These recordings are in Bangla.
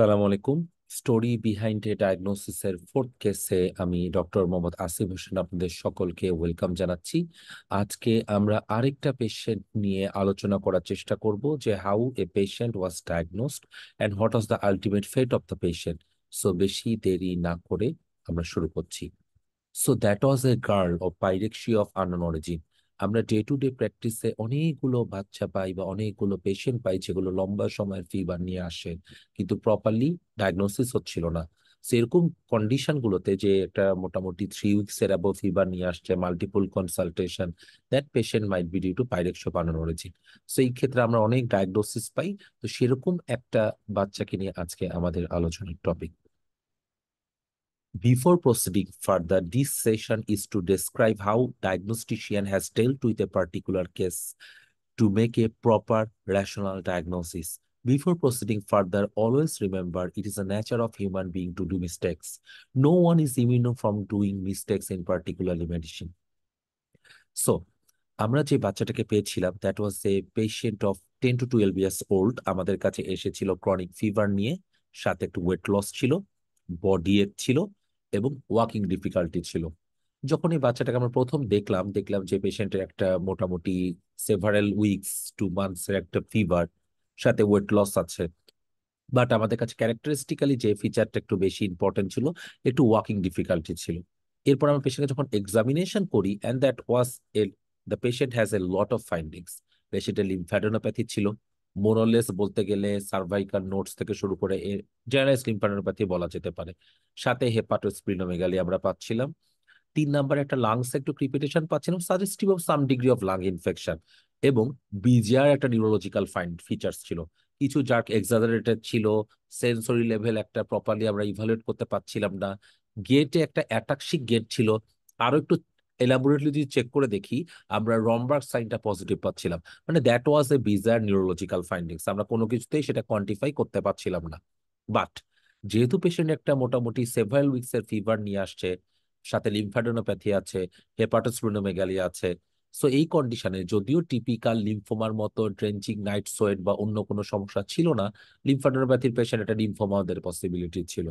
সালাম আলাইকুম স্টোরি বিহাইন্ড এ ডায়াগনোসিসের ফোর্থ কেসে আমি ডক্টর মোহাম্মদ আসিফ হোসেন আপনাদের সকলকে ওয়েলকাম জানাচ্ছি আজকে আমরা আরেকটা পেশেন্ট নিয়ে আলোচনা করার চেষ্টা করব যে how a patient was diagnosed and what was the ultimate fate of the patient so বেশি দেরি না করে আমরা শুরু করছি so that was a girl of pyrexia of unknown origin আমরা ডে টু ডে প্র্যাকটিসে অনেকগুলো বাচ্চা পাই বা অনেকগুলো পেশেন্ট পাই যেগুলো লম্বা সময়ের ফিভার নিয়ে আসে কিন্তু প্রপারলি ডায়াগনোসিস হচ্ছিল না সেরকম কন্ডিশন গুলোতে যে একটা মোটামুটি থ্রি উইকস এর ফিভার নিয়ে আসছে multiple consultation that patient might be due to বানানো রয়েছে সো এই ক্ষেত্রে আমরা অনেক ডায়াগনোসিস পাই তো সেরকম একটা বাচ্চাকে নিয়ে আজকে আমাদের আলোচনার topic Before proceeding further, this session is to describe how diagnostician has dealt with a particular case to make a proper rational diagnosis. Before proceeding further, always remember it is the nature of human being to do mistakes. No one is immune from doing mistakes in particular medicine. So, আমরা যে বাচ্চাটাকে পেয়েছিলাম that was a patient of ten to twelve years old আমাদের কাছে এসেছিল ক্রনিক ফিভার নিয়ে সাথে একটু ওয়েট লস ছিল বডি এট ছিল এবং ওয়াকিং ডিফিকাল্টি ছিল যখন এই বাচ্চাটাকে আমরা প্রথম দেখলাম দেখলাম যে পেশেন্টের একটা মোটামুটি সেভারেল উইকস টু মান্থসের একটা ফিভার সাথে ওয়েট লস আছে বাট আমাদের কাছে ক্যারেক্টারিস্টিক্যালি যে ফিচারটা একটু বেশি ইম্পর্টেন্ট ছিল একটু ওয়াকিং ডিফিকাল্টি ছিল এরপর আমরা পেশেন্টকে যখন এক্সামিনেশন করি and that was a the patient has a lot of findings পেশেন্টের লিমফ্যাডোনোপ্যাথি ছিল মোরলেস বলতে গেলে সার্ভাইকাল নোটস থেকে শুরু করে জেনারেল লিম্পানোপ্যাথি বলা যেতে পারে সাথে হেপাটোস্প্লিনোমেগালি আমরা পাচ্ছিলাম তিন নাম্বারে একটা লাংস একটু ক্রিপিটেশন পাচ্ছিলাম suggestive of some degree of lung infection এবং বিজিআর একটা নিউরোলজিক্যাল ফাইন ফিচার্স ছিল কিছু জার্ক এক্সাজারেটেড ছিল সেন্সরি লেভেল একটা প্রপারলি আমরা ইভালুয়েট করতে পারছিলাম না গেটে একটা অ্যাটাকশিক গেট ছিল আরো একটু এলাবোরেটলি যদি চেক করে দেখি আমরা রমবার্গ সাইনটা পজিটিভ পাচ্ছিলাম মানে that was a bizarre neurological findings আমরা কোনো কিছুতেই সেটা কোয়ান্টিফাই করতে পারছিলাম না বাট যেহেতু পেশেন্ট একটা মোটামুটি সেভারাল উইকস এর ফিভার নিয়ে আসছে সাথে লিমফাডোনোপ্যাথি আছে হেপাটোস্প্লিনোমেগালি আছে সো এই কন্ডিশনে যদিও টিপিক্যাল লিম্ফোমার মতো ড্রেঞ্চিং নাইট সোয়েট বা অন্য কোনো সমস্যা ছিল না লিমফাডোনোপ্যাথির পেশেন্ট একটা লিমফোমাদের পসিবিলিটি ছিল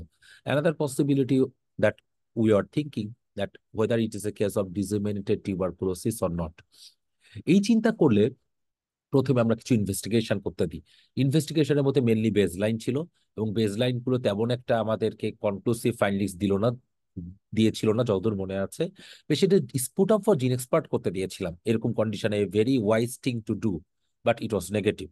another possibility that we are thinking that whether it is a case of disseminated tuberculosis or not এই চিন্তা করলে প্রথমে আমরা কিছু ইনভেস্টিগেশন করতে দিই ইনভেস্টিগেশনের মধ্যে মেনলি বেজলাইন ছিল এবং বেজলাইনগুলো তেমন একটা আমাদেরকে কনক্লুসিভ ফাইন্ডিংস দিল না দিয়েছিল না যতদূর মনে আছে পেশেন্টের sputum for gene Xpert করতে দিয়েছিলাম এরকম কন্ডিশনে very wise to do but it was negative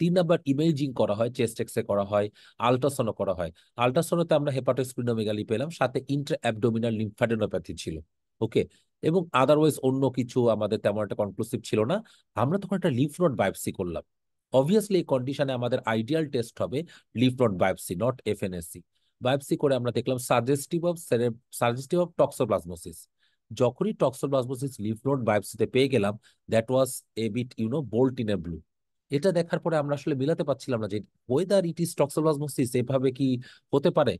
তিন নাম্বার ইমেজিং করা হয় চেস্ট এক্সরে করা হয় আলট্রাসনো করা হয় আলট্রাসনোতে আমরা হেপাটোস্প্লিনোমেগালি পেলাম সাথে ইন্টার অ্যাবডোমিনাল লিম্ফাডেনোপ্যাথি ছিল ওকে এবং আদারওয়াইজ অন্য কিছু আমাদের তেমন একটা কনক্লুসিভ ছিল না আমরা তখন একটা লিফ নোট বায়োপসি করলাম অবভিয়াসলি এই কন্ডিশনে আমাদের আইডিয়াল টেস্ট হবে lymph node biopsy not FNAC biopsy করে আমরা দেখলাম suggestive of suggestive of toxoplasmosis যখনই টক্সোপ্লাজমোসিস লিফ নোট বায়োপসিতে পেয়ে গেলাম that was a bit you know bolt in a blue এটা দেখার পরে আমরা আসলে মিলাতে পারছিলাম না যে ওয়েদার ইট ইজ টক্সোপ্লাজমোসিস এভাবে কি হতে পারে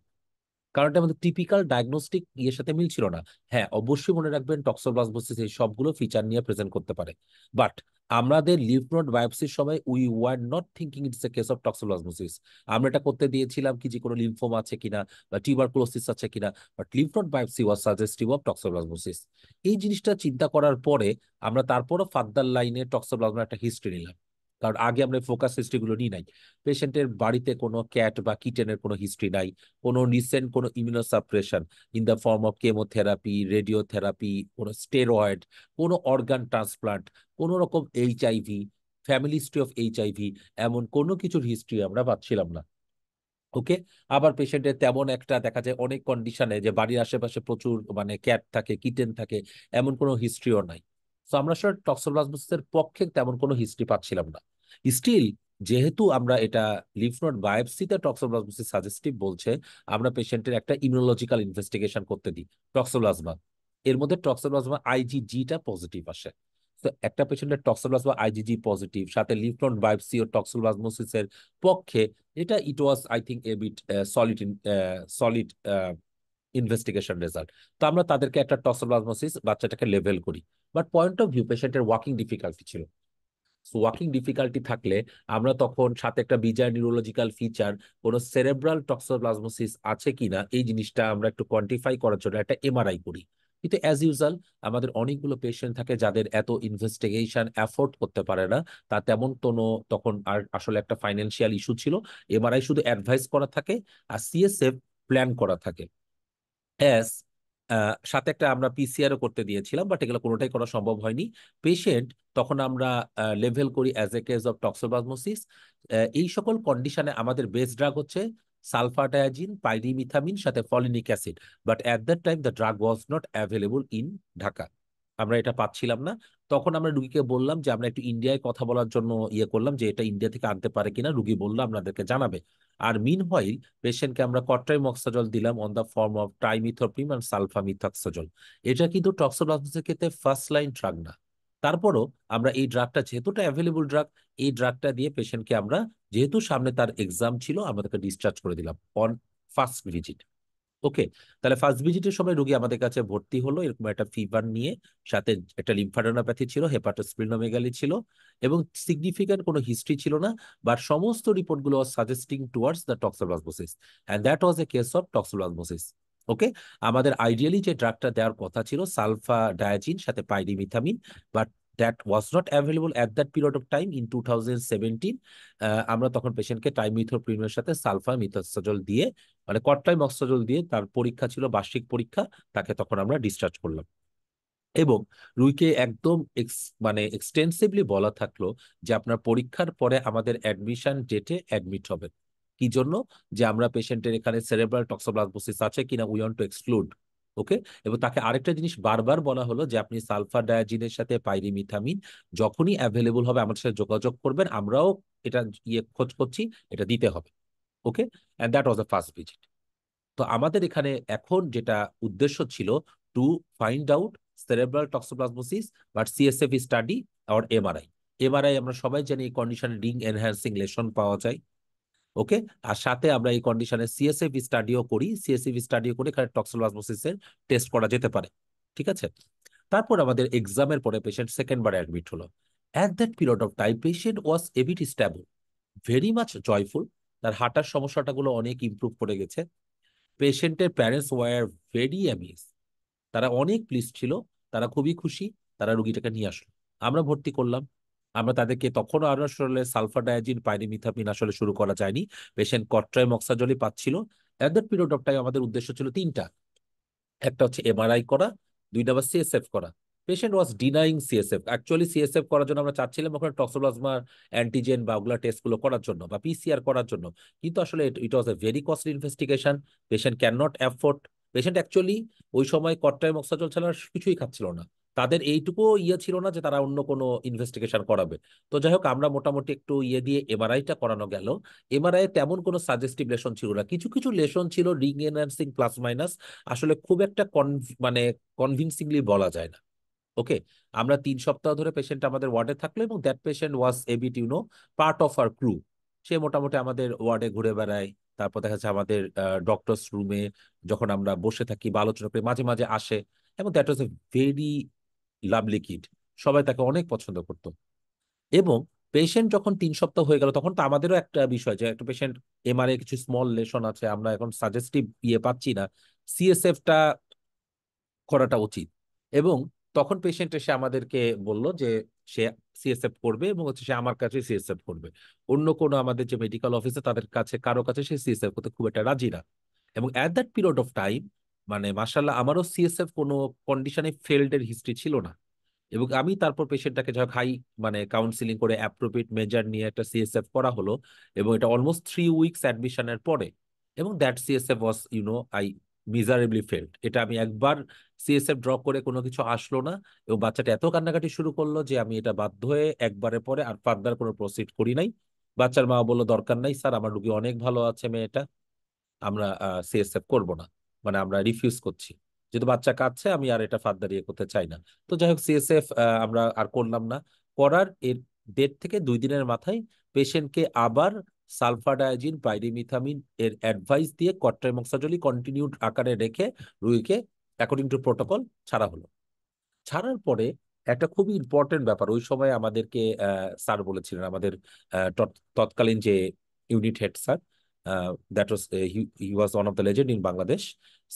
কারণ এটা আমাদের টিপিক্যাল ডায়াগনোস্টিক ইয়ের সাথে মিলছিল না হ্যাঁ অবশ্যই মনে রাখবেন টক্সোপ্লাজমোসিস এই সবগুলো ফিচার নিয়ে প্রেজেন্ট করতে পারে বাট আমাদের লিভ নোড বায়োপসির সময় we were not thinking it's a case of toxoplasmosis আমরা এটা করতে দিয়েছিলাম কি যে কোনো লিমফোম আছে কিনা বা টিউবার ক্লোসিস আছে কিনা বাট লিভ node biopsy was suggestive of toxoplasmosis এই জিনিসটা চিন্তা করার পরে আমরা তারপরও ফাদ্দার লাইনে টক্সোপ্লাজমার একটা হিস্ট্রি নিলাম কারণ আগে আমরা ফোকাস হিস্ট্রিগুলো নিই নাই পেশেন্টের বাড়িতে কোনো ক্যাট বা কিটেনের কোনো হিস্ট্রি নাই কোনো রিসেন্ট কোনো suppression in the form of chemotherapy radiotherapy কোনো স্টেরয়েড কোনো অর্গান ট্রান্সপ্লান্ট কোনো রকম HIV family history of HIV এমন কোনো কিছুর হিস্ট্রি আমরা পাচ্ছিলাম না ওকে আবার পেশেন্টের তেমন একটা দেখা যায় অনেক কন্ডিশনে যে বাড়ির আশেপাশে প্রচুর মানে ক্যাট থাকে কিটেন থাকে এমন কোনো হিস্ট্রিও নাই তো আমরা আসলে টক্সোপ্লাজমোসিসের পক্ষে তেমন কোনো হিস্ট্রি পাচ্ছিলাম না স্টিল যেহেতু আমরা এটা লিফনোড নোড বায়োপসিতে টক্সোপ্লাজমোসিস সাজেস্টিভ বলছে আমরা পেশেন্টের একটা ইমিউনোলজিক্যাল ইনভেস্টিগেশন করতে দিই টক্সোপ্লাজমা এর মধ্যে টক্সোপ্লাজমা আইজিজিটা পজিটিভ আসে তো একটা পেশেন্টের টক্সোপ্লাজমা আইজিজি পজিটিভ সাথে লিফনোড বায়োপসি ও টক্সোপ্লাজমোসিসের পক্ষে এটা it was I think a bit solid in solid investigation result তো আমরা তাদেরকে একটা টসোপ্লাজমোসিস বাচ্চাটাকে লেভেল করি বাট পয়েন্ট অফ ভিউ পেশেন্টের ওয়াকিং ডিফিকাল্টি ছিল ওয়াকিং ডিফিকাল্টি থাকলে আমরা তখন সাথে একটা বিজয় নিউরোলজিক্যাল ফিচার কোনো সেরেব্রাল টক্সোপ্লাজমোসিস আছে কিনা এই জিনিসটা আমরা একটু কোয়ান্টিফাই করার জন্য একটা এমআরআই করি কিন্তু অ্যাজ ইউজাল আমাদের অনেকগুলো পেশেন্ট থাকে যাদের এত ইনভেস্টিগেশন অ্যাফোর্ড করতে পারে না তা তেমন কোনো তখন আর আসলে একটা ফাইন্যান্সিয়াল ইস্যু ছিল এমআরআই শুধু অ্যাডভাইস করা থাকে আর সিএসএফ প্ল্যান করা থাকে এস সাথে একটা আমরা পিসিআরও করতে দিয়েছিলাম বাট এগুলো কোনোটাই করা সম্ভব হয়নি পেশেন্ট তখন আমরা লেভেল করি as a case of toxoplasmosis এই সকল কন্ডিশনে আমাদের বেস্ট ড্রাগ হচ্ছে সালফাটায়াজিন পাইরিমিথামিন সাথে folinic acid but at that time the drug was not available in Dhaka আমরা এটা পাচ্ছিলাম না তখন আমরা রুগীকে বললাম যে আমরা একটু ইন্ডিয়ায় কথা বলার জন্য ইয়ে করলাম যে এটা ইন্ডিয়া থেকে আনতে পারে কিনা রুগী বললো আপনাদেরকে জানাবে আর মিন হয় পেশেন্টকে আমরা মক্সাজল দিলাম on the form of trimethoprim and sulfamethoxazole এটা কিন্তু টক্সোপ্লাজমোসিসের ক্ষেত্রে ফার্স্ট লাইন ড্রাগ না তারপরও আমরা এই ড্রাগটা যেহেতুটা অ্যাভেলেবল ড্রাগ এই ড্রাগটা দিয়ে পেশেন্টকে আমরা যেহেতু সামনে তার এক্সাম ছিল আমাদেরকে ডিসচার্জ করে দিলাম অন ফার্স্ট ভিজিট ওকে তাহলে ফার্স্ট ভিজিটের সময় রোগী আমাদের কাছে ভর্তি হলো এরকম একটা ফিভার নিয়ে সাথে একটা লিম্ফাডেনোপ্যাথি ছিল হেপাটোস্প্লিনোমেগালি ছিল এবং সিগনিফিক্যান্ট কোনো হিস্ট্রি ছিল না বাট সমস্ত রিপোর্টগুলো suggesting towards the toxoplasmosis and that was a case of toxoplasmosis okay আমাদের আইডিয়ালি যে ড্রাগটা দেওয়ার কথা ছিল সালফা ডায়াজিন সাথে pyrimethamine but that was not available at that period of time in two thousand seventeen আমরা তখন পেশেন্টকে টাইমিথোপ্রিমের সাথে সালফা মিথোসাজল দিয়ে মানে কট্টাইমক্সাজল দিয়ে তার পরীক্ষা ছিল বার্ষিক পরীক্ষা তাকে তখন আমরা ডিসচার্জ করলাম এবং রুইকে একদম মানে এক্সটেনসিভলি বলা থাকলো যে আপনার পরীক্ষার পরে আমাদের অ্যাডমিশন ডেটে অ্যাডমিট হবেন কি জন্য যে আমরা পেশেন্টের এখানে সেরেব্রাল টক্সোপ্লাজমোসিস আছে কিনা we want to exclude okay এবং তাকে আরেকটা জিনিস বারবার বলা হলো যে আপনি সালফার ডায়াজিনের সাথে পাইরিমিথামিন যখনই অ্যাভেলেবল হবে আমাদের সাথে যোগাযোগ করবেন আমরাও এটা ইয়ে খোঁজ করছি এটা দিতে হবে okay and that was the first visit তো আমাদের এখানে এখন যেটা উদ্দেশ্য ছিল to find out cerebral toxoplasmosis বা সিএসএফ স্টাডি আর এমআরআই এমআরআই আমরা সবাই জানি এই কন্ডিশনে রিং এনহ্যান্সিং লেশন পাওয়া যায় ওকে আর সাথে আমরা এই কন্ডিশনে সিএসএফ স্টাডিও করি সিএসএফ স্টাডিও করে এখানে টক্সোপ্লাজমোসিসের টেস্ট করা যেতে পারে ঠিক আছে তারপর আমাদের এক্সামের পরে পেশেন্ট সেকেন্ড বারে অ্যাডমিট হলো at that period of time patient was a bit stable very much joyful তার হাঁটার সমস্যাটাগুলো অনেক ইম্প্রুভ করে গেছে পেশেন্টের প্যারেন্টস ওয়ার ভেরি অ্যামিজ তারা অনেক প্লিজ ছিল তারা খুবই খুশি তারা রুগীটাকে নিয়ে আসলো আমরা ভর্তি করলাম আমরা তাদেরকে তখনও আরো আসলে সালফার ডায়াজিন পাইরিমিথাপিন আসলে শুরু করা যায়নি পেশেন্ট মক্সাজলি পাচ্ছিল at that period of time আমাদের উদ্দেশ্য ছিল তিনটা একটা হচ্ছে এমআরআই করা দুই নম্বর সিএসএফ করা patient was denying CSF actually CSF করার জন্য আমরা চাচ্ছিলাম ওখানে টক্সোপ্লাজমার অ্যান্টিজেন বা ওগুলা টেস্টগুলো করার জন্য বা পিসিআর করার জন্য কিন্তু আসলে it was a very costly investigation patient can not afford patient actually ওই সময় কট্টায় মক্সাজল ছাড়া কিছুই খাচ্ছিল না তাদের এইটুকু ইয়ে ছিল না যে তারা অন্য কোনো ইনভেস্টিগেশন করাবে তো যাই হোক আমরা মোটামুটি একটু ইয়ে দিয়ে এমআরআইটা করানো গেল এমআরআই তেমন কোনো সাজেস্টিভ লেশন ছিল না কিছু কিছু লেশন ছিল রিং এনহ্যান্সিং প্লাস মাইনাস আসলে খুব একটা কন মানে কনভিনসিংলি বলা যায় না ওকে আমরা তিন সপ্তাহ ধরে পেশেন্ট আমাদের ওয়ার্ডে থাকলো এবং that patient was a bit you know part of our crew সে মোটামুটি আমাদের ওয়ার্ডে ঘুরে বেড়ায় তারপর দেখা যাচ্ছে আমাদের ডক্টরস রুমে যখন আমরা বসে থাকি বা আলোচনা করি মাঝে মাঝে আসে এবং that was a very lovely kid সবাই তাকে অনেক পছন্দ করত এবং পেশেন্ট যখন তিন সপ্তাহ হয়ে গেল তখন তো আমাদেরও একটা বিষয় যে একটা পেশেন্ট এমআরএ কিছু স্মল লেশন আছে আমরা এখন সাজেস্টিভ ইয়ে পাচ্ছি না সিএসএফটা করাটা উচিত এবং তখন পেশেন্ট এসে আমাদেরকে বলল যে সে সিএসএফ করবে এবং হচ্ছে সে আমার কাছে সিএসএফ করবে অন্য কোনো আমাদের যে মেডিকেল অফিসে তাদের কাছে কারো কাছে সে সিএসএফ করতে খুব একটা রাজি না এবং at that period of time মানে মার্শাল্লাহ আমারও সিএসএফ কোনো কন্ডিশনে ফেল্ডের হিস্ট্রি ছিল না এবং আমি তারপর পেশেন্টটাকে যখন হাই মানে কাউন্সিলিং করে অ্যাপ্রোপ্রিয়েট মেজার নিয়ে একটা সিএসএফ করা হলো এবং এটা অলমোস্ট থ্রি উইকস অ্যাডমিশনের পরে এবং that CSF was you know I miserably failed এটা আমি একবার সিএসএফ ড্র করে কোনো কিছু আসলো না এবং বাচ্চাটা এত কান্নাকাটি শুরু করলো যে আমি এটা বাধ্য হয়ে একবারের পরে আর ফার্দার কোনো প্রসিড করি নাই বাচ্চার মা বললো দরকার নাই স্যার আমার রুগী অনেক ভালো আছে মেয়েটা আমরা সিএসএফ করব না মানে আমরা রিফিউজ করছি যেহেতু বাচ্চা কাঁদছে আমি আর এটা ফার্দার ইয়ে করতে চাই না তো যাই হোক সিএসএফ আমরা আর করলাম না করার এর দেড় থেকে দুই দিনের মাথায় পেশেন্টকে আবার সালফাডায়াজিন পাইরিমিথামিন এর অ্যাডভাইস দিয়ে কট্রাইমক্সাজলি কন্টিনিউড আকারে রেখে রুগীকে অ্যাকর্ডিং টু প্রোটোকল ছাড়া হলো ছাড়ার পরে একটা খুবই ইম্পর্টেন্ট ব্যাপার ওই সময় আমাদেরকে স্যার বলেছিলেন আমাদের তৎকালীন যে unit head sir that was he was one of the legend in Bangladesh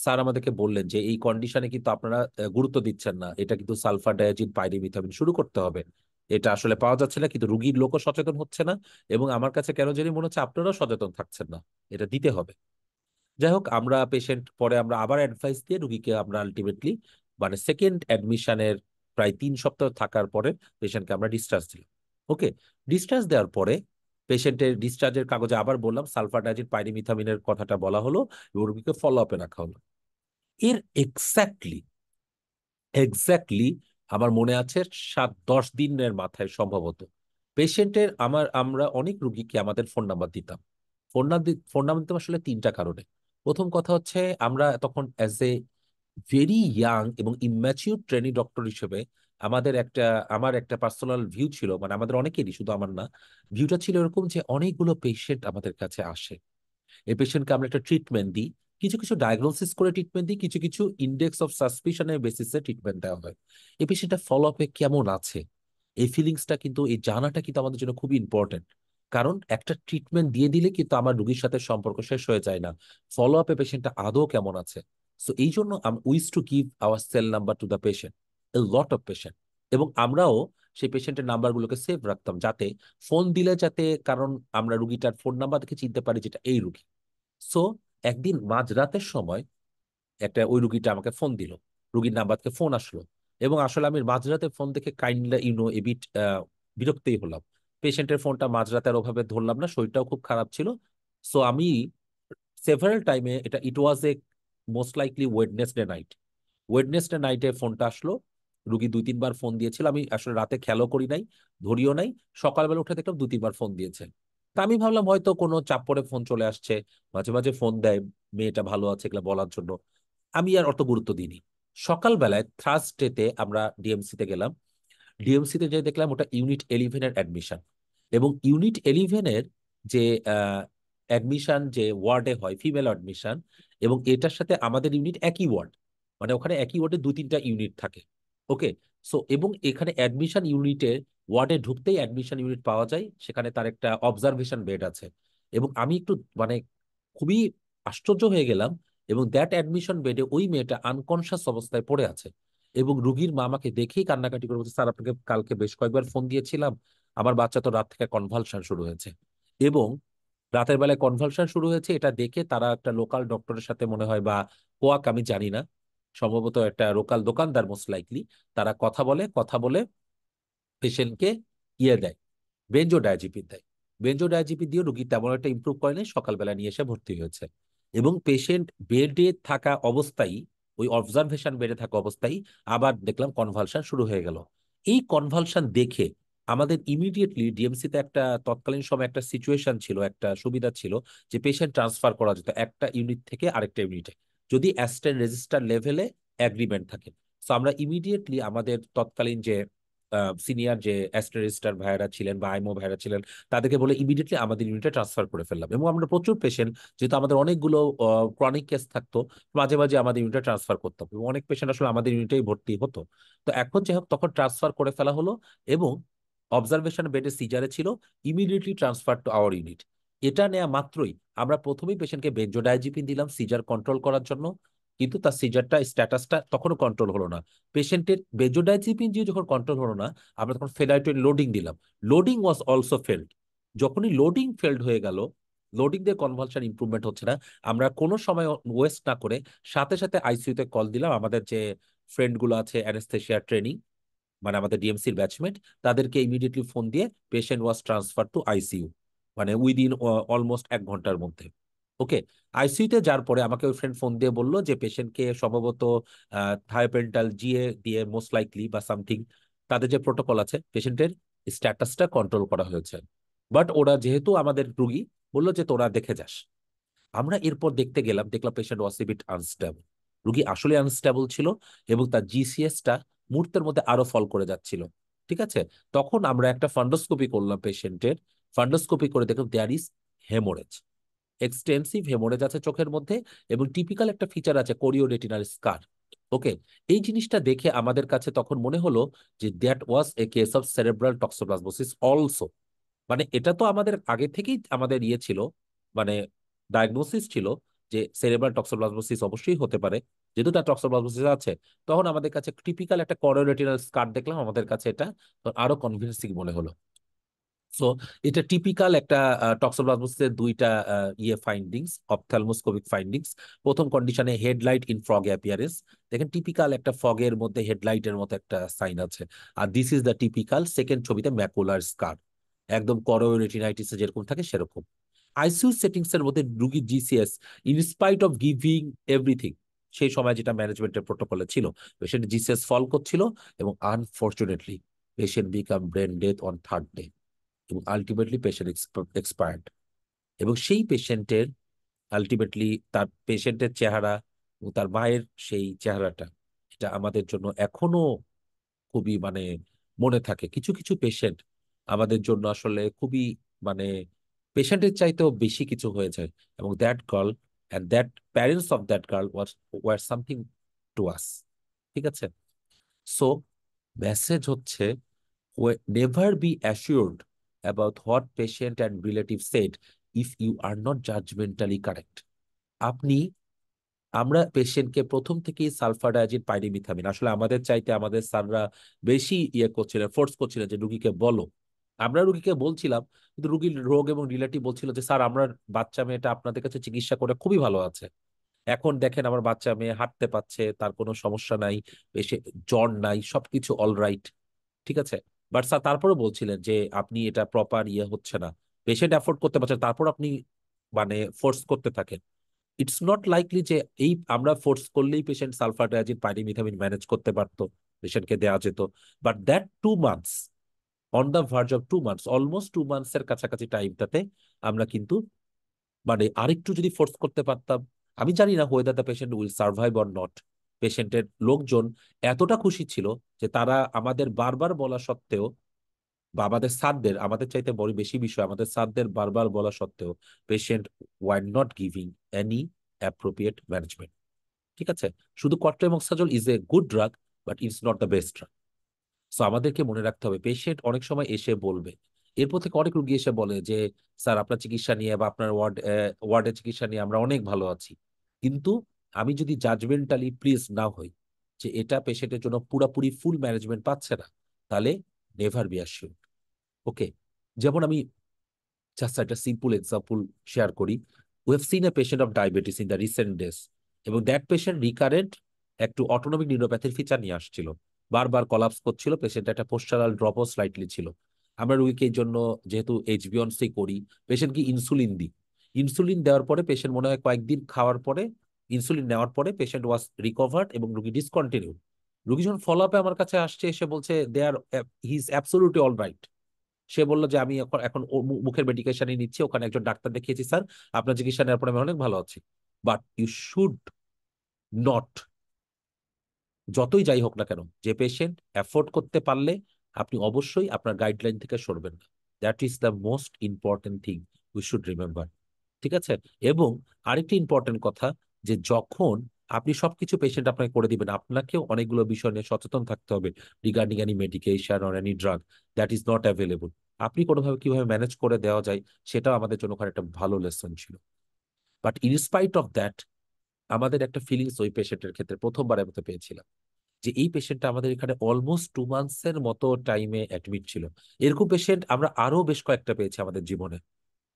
sir আমাদেরকে বললেন যে এই কন্ডিশনে কিন্তু আপনারা গুরুত্ব দিচ্ছেন না এটা কিন্তু সালফার ডায়াজিন পাইরিমিথামিন শুরু করতে হবে এটা আসলে পাওয়া যাচ্ছে না কিন্তু রুগীর লোকও সচেতন হচ্ছে না এবং আমার কাছে কেন জানি মনে হচ্ছে আপনারাও সচেতন থাকছেন না এটা দিতে হবে যাই হোক আমরা পেশেন্ট পরে আমরা আবার অ্যাডভাইস দিয়ে রুগীকে আমরা আলটিমেটলি মানে সেকেন্ড অ্যাডমিশনের প্রায় তিন সপ্তাহ থাকার পরে পেশেন্টকে আমরা ডিসচার্জ দিলাম ওকে ডিসচার্জ দেওয়ার পরে পেশেন্টের ডিসচার্জের কাগজে আবার বললাম সালফাটাজিন পাইরিমিথামিনের কথাটা বলা হলো এবং রোগীকে ফলো আপে রাখা হলো এর এক্স্যাক্টলি এক্স্যাক্টলি আমার মনে আছে সাত দশ দিনের মাথায় সম্ভবত পেশেন্টের আমার আমরা অনেক রুগীকে আমাদের ফোন নাম্বার দিতাম ফোন নাম্বার ফোন নাম্বার দিতাম আসলে তিনটা কারণে প্রথম কথা হচ্ছে আমরা তখন অ্যাজ এ ভেরি ইয়াং এবং ইম্যাচিউর ট্রেনি ডক্টর হিসেবে আমাদের একটা আমার একটা পার্সোনাল ভিউ ছিল মানে আমাদের অনেকেরই শুধু আমার না ভিউটা ছিল এরকম যে অনেকগুলো পেশেন্ট আমাদের কাছে আসে এই পেশেন্টকে আমরা একটা ট্রিটমেন্ট দিই কিছু কিছু ডায়াগনোসিস করে ট্রিটমেন্ট দিই কিছু কিছু ইন্ডেক্স অফ সাসপিশনের বেসিসে ট্রিটমেন্ট দেওয়া হয় এই পেশেন্টটা ফলো আপে কেমন আছে এই ফিলিংসটা কিন্তু এই জানাটা কিন্তু আমাদের জন্য খুবই ইম্পর্টেন্ট কারণ একটা ট্রিটমেন্ট দিয়ে দিলে কিন্তু আমার রুগীর সাথে সম্পর্ক শেষ হয়ে যায় না ফলো আপে পেশেন্টটা আদৌ কেমন আছে সো এই জন্য wish to give our cell number to the patient lot of patient এবং আমরাও সেই পেশেন্টের নাম্বারগুলোকে সেভ রাখতাম যাতে ফোন দিলে যাতে কারণ আমরা রুগীটার ফোন নাম্বার দেখে চিনতে পারি যেটা এই রুগী সো একদিন মাঝরাতের সময় একটা ওই রুগীটা আমাকে ফোন দিল রুগীর নাম্বার থেকে ফোন আসলো এবং আসলে আমি মাঝরাতে ফোন দেখে কাইন্ডলি ইউনো এবিট বিরক্তই হলাম পেশেন্টের ফোনটা মাঝরাতে আর ওভাবে ধরলাম না শরীরটাও খুব খারাপ ছিল সো আমি সেভারেল টাইমে এটা it was a most likely Wednesday night Wednesday নাইটে ফোনটা আসলো রুগী দুই তিনবার ফোন দিয়েছিল আমি আসলে রাতে খেয়ালও করি নাই ধরিও নাই সকালবেলা উঠে দেখলাম দু তিনবার ফোন দিয়েছে তা আমি ভাবলাম হয়তো কোনো চাপ পরে ফোন চলে আসছে মাঝে মাঝে ফোন দেয় মেয়েটা ভালো আছে এগুলো বলার জন্য আমি আর অত গুরুত্ব দিইনি সকালবেলায় তে আমরা ডিএমসিতে গেলাম ডিএমসিতে যে দেখলাম ওটা ইউনিট এলিভেনের অ্যাডমিশন এবং ইউনিট এলিভেনের যে অ্যাডমিশন যে ওয়ার্ডে হয় ফিমেল অ্যাডমিশন এবং এটার সাথে আমাদের ইউনিট একই ওয়ার্ড মানে ওখানে একই ওয়ার্ডে দু তিনটা ইউনিট থাকে ওকে সো এবং এখানে অ্যাডমিশন ইউনিটে ওয়ার্ডে ঢুকতেই অ্যাডমিশন ইউনিট পাওয়া যায় সেখানে তার একটা অবজারভেশন বেড আছে এবং আমি একটু মানে খুবই আশ্চর্য হয়ে গেলাম এবং দ্যাট অ্যাডমিশন বেডে ওই মেয়েটা আনকনশাস অবস্থায় পড়ে আছে এবং রুগীর মামাকে দেখেই কান্নাকাটি করে বলছে স্যার আপনাকে কালকে বেশ কয়েকবার ফোন দিয়েছিলাম আমার বাচ্চা তো রাত থেকে কনভালশন শুরু হয়েছে এবং রাতের বেলায় কনভালশন শুরু হয়েছে এটা দেখে তারা একটা লোকাল ডক্টরের সাথে মনে হয় বা কোয়াক আমি জানি না সম্ভবত একটা লোকাল দোকানদার মোস্ট লাইকলি তারা কথা বলে কথা বলে পেশেন্টকে ইয়ে দেয় বেঞ্জো ডায়াজিপিন দেয় বেঞ্জো ডায়াজিপি দিয়ে রুগী তেমন একটা ইম্প্রুভ করে নাই সকালবেলা নিয়ে এসে ভর্তি হয়েছে এবং পেশেন্ট বেডে থাকা অবস্থায় ওই অবজারভেশন বেডে থাকা অবস্থায় আবার দেখলাম কনভালশন শুরু হয়ে গেল এই কনভালশন দেখে আমাদের ইমিডিয়েটলি ডিএমসিতে একটা তৎকালীন সময় একটা সিচুয়েশন ছিল একটা সুবিধা ছিল যে পেশেন্ট ট্রান্সফার করা যেত একটা ইউনিট থেকে আরেকটা ইউনিটে যদি অ্যাস্টেন রেজিস্টার লেভেলে অ্যাগ্রিমেন্ট থাকে সো আমরা ইমিডিয়েটলি আমাদের তৎকালীন যে সিনিয়র যে রেজিস্টার ভাইয়েরা ছিলেন বা আইমো ভাইয়েরা ছিলেন তাদেরকে বলে ইমিডিয়েটলি আমাদের ইউনিটে ট্রান্সফার করে ফেললাম এবং আমরা প্রচুর পেশেন্ট যেহেতু আমাদের অনেকগুলো ক্রনিক কেস থাকতো মাঝে মাঝে আমাদের ইউনিটে ট্রান্সফার করতাম এবং অনেক পেশেন্ট আসলে আমাদের ইউনিটেই ভর্তি হতো তো এখন যে হোক তখন ট্রান্সফার করে ফেলা হলো এবং অবজারভেশন বেডে সিজারে ছিল immediately transfer to our unit এটা নেয়া মাত্রই আমরা প্রথমেই পেশেন্টকে বেঞ্জোডায়াজিপিন দিলাম সিজার কন্ট্রোল করার জন্য কিন্তু তার সিজারটা স্ট্যাটাসটা তখনও কন্ট্রোল হলো না পেশেন্টের বেজোডাইজিপিন দিয়ে যখন কন্ট্রোল হলো না আমরা তখন ফেলাইটোয়েড লোডিং দিলাম লোডিং ওয়াজ অলসো ফেল্ড যখনই লোডিং ফেল্ড হয়ে গেল লোডিং দিয়ে কনভালশন ইম্প্রুভমেন্ট হচ্ছে না আমরা কোনো সময় ওয়েস্ট না করে সাথে সাথে আইসিউতে কল দিলাম আমাদের যে ফ্রেন্ডগুলো আছে অ্যানেস্থেশিয়া ট্রেনিং মানে আমাদের ডিএমসির ব্যাচমেন্ট তাদেরকে ইমিডিয়েটলি ফোন দিয়ে patient was transfer to ICU মানে উইদিন অলমোস্ট uh, এক ঘন্টার মধ্যে ওকে আইসিউতে যাওয়ার পরে আমাকে ওই ফ্রেন্ড ফোন দিয়ে বললো যে পেশেন্টকে সম্ভবত থায়োপেন্টাল জিএ দিয়ে মোস্ট লাইকলি বা সামথিং তাদের যে প্রোটোকল আছে পেশেন্টের স্ট্যাটাসটা কন্ট্রোল করা হয়েছে বাট ওরা যেহেতু আমাদের রুগী বললো যে তোরা দেখে যাস আমরা এরপর দেখতে গেলাম দেখলাম পেশেন্ট ওয়াজ এ আনস্টেবল রুগী আসলে আনস্টেবল ছিল এবং তার জিসিএসটা মুহূর্তের মধ্যে আরো ফল করে যাচ্ছিল ঠিক আছে তখন আমরা একটা ফান্ডোস্কোপি করলাম পেশেন্টের ফান্ডোস্কোপি করে দেখুন there is haemorrhage extensive haemorrhage আছে চোখের মধ্যে এবং টিপিক্যাল একটা ফিচার আছে কোরিও রেটিনার স্কার ওকে এই জিনিসটা দেখে আমাদের কাছে তখন মনে হলো যে that was a case of cerebral toxoplasmosis also মানে এটা তো আমাদের আগে থেকেই আমাদের ইয়ে ছিল মানে ডায়াগনোসিস ছিল যে সেরেব্রাল টক্সোপ্লাসমোসিস অবশ্যই হতে পারে যেহেতু তার টক্সোপ্লাসমোসিস আছে তখন আমাদের কাছে টিপিক্যাল একটা কোরিও রেটিনার স্কার দেখলাম আমাদের কাছে এটা আরো কনভিনসিং মনে হলো সো এটা টিপিক্যাল একটা টক্সোপ্লাজমোসিসের দুইটা ইয়ে ফাইন্ডিংস অপথ্যালমোস্কোপিক ফাইন্ডিংস প্রথম কন্ডিশনে হেডলাইট ইন ফ্রগ অ্যাপিয়ারেন্স দেখেন টিপিক্যাল একটা ফগের মধ্যে হেডলাইটের মতো একটা সাইন আছে আর this is the typical second ছবিতে ম্যাকুলার স্কার একদম করোয় যেরকম থাকে সেরকম আইসিউ সেটিংস এর মধ্যে রুগী GCS in spite of giving everything সেই সময় যেটা ম্যানেজমেন্টের প্রোটোকলে ছিল পেশেন্ট জিসিএস ফল করছিল এবং unfortunately patient become brain death on third day এবং আলটিমেটলি পেশেন্ট এক্সপায়ার্ড এবং সেই পেশেন্টের আলটিমেটলি তার পেশেন্টের চেহারা এবং তার মায়ের সেই চেহারাটা এটা আমাদের জন্য এখনো খুবই মানে মনে থাকে কিছু কিছু পেশেন্ট আমাদের জন্য আসলে খুবই মানে পেশেন্টের চাইতেও বেশি কিছু হয়ে যায় এবং that girl and that parents of that girl was were something to us ঠিক আছে সো মেসেজ হচ্ছে never be assured about what patient and relative said if you are not judgmentally correct আপনি আমরা পেশেন্টকে প্রথম থেকেই সালফার ডায়াজিন পাইরিমিথামিন আসলে আমাদের চাইতে আমাদের স্যাররা বেশি ইয়ে করছিলেন ফোর্স করছিলেন যে রুগীকে বলো আমরা রুগীকে বলছিলাম কিন্তু রুগীর রোগ এবং রিলেটিভ বলছিল যে স্যার আমরা বাচ্চা মেয়েটা আপনাদের কাছে চিকিৎসা করে খুবই ভালো আছে এখন দেখেন আমার বাচ্চা মেয়ে হাঁটতে পারছে তার কোনো সমস্যা নাই বেশি জ্বর নাই সবকিছু অলরাইট ঠিক আছে বাট স্যার তারপরে বলছিলেন যে আপনি এটা প্রপার ইয়ে হচ্ছে না পেশেন্ট অ্যাফোর্ড করতে পারছেন তারপর আপনি মানে ফোর্স করতে থাকেন ইটস নট লাইকলি যে এই আমরা ফোর্স করলেই patient sulfadiazine pyrimethamine manage করতে পারতো পেশেন্টকে দেওয়া যেত but that two months on the verge of two months almost two মান্থসের কাছাকাছি টাইমটাতে আমরা কিন্তু মানে আরেকটু যদি ফোর্স করতে পারতাম আমি জানি না whether the patient will survive or not পেশেন্টের লোকজন এতটা খুশি ছিল যে তারা আমাদের বারবার বলা সত্ত্বেও বা আমাদের সারদের আমাদের চাইতে বড় বেশি বিষয় আমাদের সারদের বারবার বলা সত্ত্বেও patient why not giving any appropriate management ঠিক আছে শুধু মক্সাজল is a good drug but it's not the best drug so আমাদেরকে মনে রাখতে হবে পেশেন্ট অনেক সময় এসে বলবে এরপর থেকে অনেক রুগী এসে বলে যে স্যার আপনার চিকিৎসা নিয়ে বা আপনার ওয়ার্ড ওয়ার্ডের চিকিৎসা নিয়ে আমরা অনেক ভালো আছি কিন্তু আমি যদি জাজমেন্টালি প্লিজ না হই যে এটা পেশেন্টের জন্য পুরাপুরি ফুল ম্যানেজমেন্ট পাচ্ছে না তাহলে নেভার বি অ্যাসিওর ওকে যেমন আমি জাস্ট একটা সিম্পল এক্সাম্পল শেয়ার করি we have seen patient patient diabetes in the recent recent এবং দ্যাট পেশেন্ট রিকারেন্ট একটু অটোনমিক নিউরোপ্যাথির ফিচার নিয়ে আসছিল বারবার কলাপস করছিল পেশেন্ট একটা পোস্টারাল ড্রপও স্লাইটলি ছিল আমরা রুগীকে জন্য যেহেতু এইচবিওনসি করি পেশেন্টকে ইনসুলিন দিই ইনসুলিন দেওয়ার পরে পেশেন্ট মনে হয় কয়েকদিন খাওয়ার পরে ইনসুলিন নেওয়ার পরে পেশেন্ট ওয়াজ রিকভার্ড এবং রুগী ডিসকন্টিনিউড রুগী যখন ফলো আপে আমার কাছে আসছে এসে বলছে they are he is absolutely all right সে বললো যে আমি এখন এখন মুখের মেডিকেশনই নিচ্ছি ওখানে একজন ডাক্তার দেখিয়েছি স্যার আপনার চিকিৎসা নেওয়ার পরে আমি অনেক ভালো আছি বাট ইউ শুড নট যতই যাই হোক না কেন যে পেশেন্ট অ্যাফোর্ড করতে পারলে আপনি অবশ্যই আপনার গাইডলাইন থেকে সরবেন না that is the most important thing we should remember ঠিক আছে এবং আরেকটি ইম্পর্টেন্ট কথা যে যখন আপনি সবকিছু পেশেন্ট আপনাকে করে দিবেন আপনাকেও অনেকগুলো বিষয় নিয়ে সচেতন থাকতে হবে regarding any medication or any drug that is not available আপনি কোনোভাবে কিভাবে ম্যানেজ করে দেওয়া যায় সেটাও আমাদের জন্য ওখানে একটা ভালো লেসন ছিল বাট ইনস্পাইট অফ দ্যাট আমাদের একটা ফিলিংস ওই পেশেন্টের ক্ষেত্রে প্রথমবারের মতো পেয়েছিলাম যে এই পেশেন্টটা আমাদের এখানে অলমোস্ট টু মান্থসের মতো টাইমে অ্যাডমিট ছিল এরকম পেশেন্ট আমরা আরো বেশ কয়েকটা পেয়েছি আমাদের জীবনে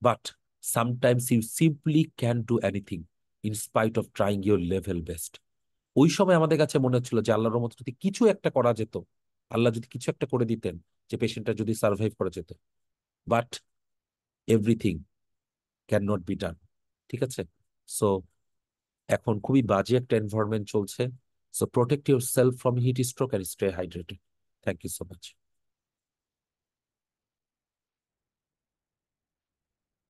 but sometimes you simply can do anything in spite of trying your level best ওই সময় আমাদের কাছে মনে হচ্ছিল যে আল্লাহর রহমত যদি কিছু একটা করা যেত আল্লাহ যদি কিছু একটা করে দিতেন যে পেশেন্টটা যদি সার্ভাইভ করা যেত but everything can not be done ঠিক আছে সো এখন খুবই বাজে একটা এনভায়রনমেন্ট চলছে so protect yourself from heat stroke and stay hydrated thank you so much